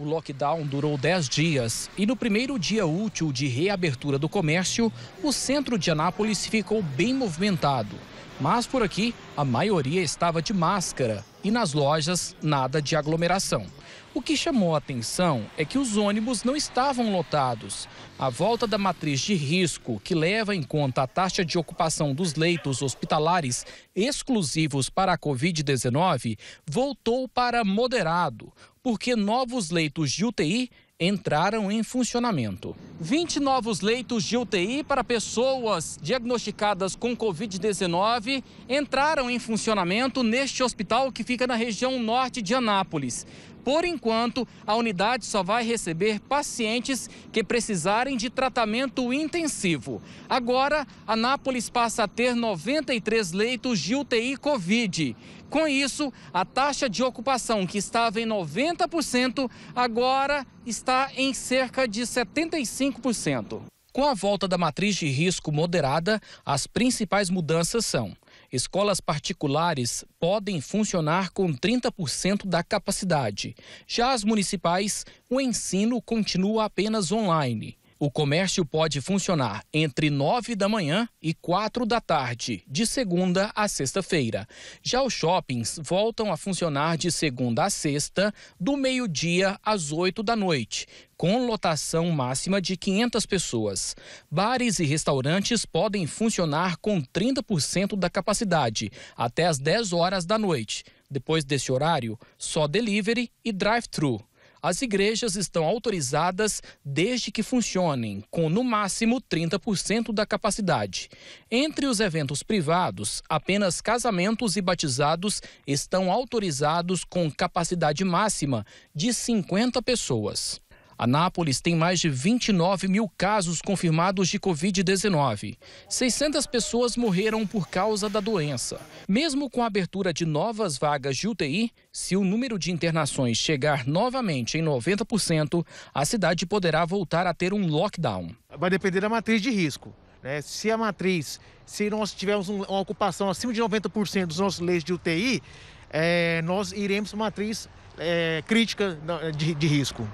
O lockdown durou 10 dias e no primeiro dia útil de reabertura do comércio, o centro de Anápolis ficou bem movimentado. Mas por aqui, a maioria estava de máscara e nas lojas, nada de aglomeração. O que chamou a atenção é que os ônibus não estavam lotados. A volta da matriz de risco, que leva em conta a taxa de ocupação dos leitos hospitalares exclusivos para a Covid-19, voltou para moderado, porque novos leitos de UTI entraram em funcionamento. 20 novos leitos de UTI para pessoas diagnosticadas com Covid-19 entraram em funcionamento neste hospital que fica na região norte de Anápolis. Por enquanto, a unidade só vai receber pacientes que precisarem de tratamento intensivo. Agora, Anápolis passa a ter 93 leitos de UTI Covid. Com isso, a taxa de ocupação, que estava em 90%, agora está em cerca de 75%. Com a volta da matriz de risco moderada, as principais mudanças são Escolas particulares podem funcionar com 30% da capacidade. Já as municipais, o ensino continua apenas online. O comércio pode funcionar entre 9 da manhã e 4 da tarde, de segunda a sexta-feira. Já os shoppings voltam a funcionar de segunda a sexta, do meio-dia às 8 da noite, com lotação máxima de 500 pessoas. Bares e restaurantes podem funcionar com 30% da capacidade, até às 10 horas da noite. Depois desse horário, só delivery e drive-thru. As igrejas estão autorizadas desde que funcionem, com no máximo 30% da capacidade. Entre os eventos privados, apenas casamentos e batizados estão autorizados com capacidade máxima de 50 pessoas. Anápolis tem mais de 29 mil casos confirmados de Covid-19. 600 pessoas morreram por causa da doença. Mesmo com a abertura de novas vagas de UTI, se o número de internações chegar novamente em 90%, a cidade poderá voltar a ter um lockdown. Vai depender da matriz de risco. Né? Se a matriz, se nós tivermos uma ocupação acima de 90% dos nossos leitos de UTI, é, eh, nós iremos uma matriz é, crítica né, de, de risco.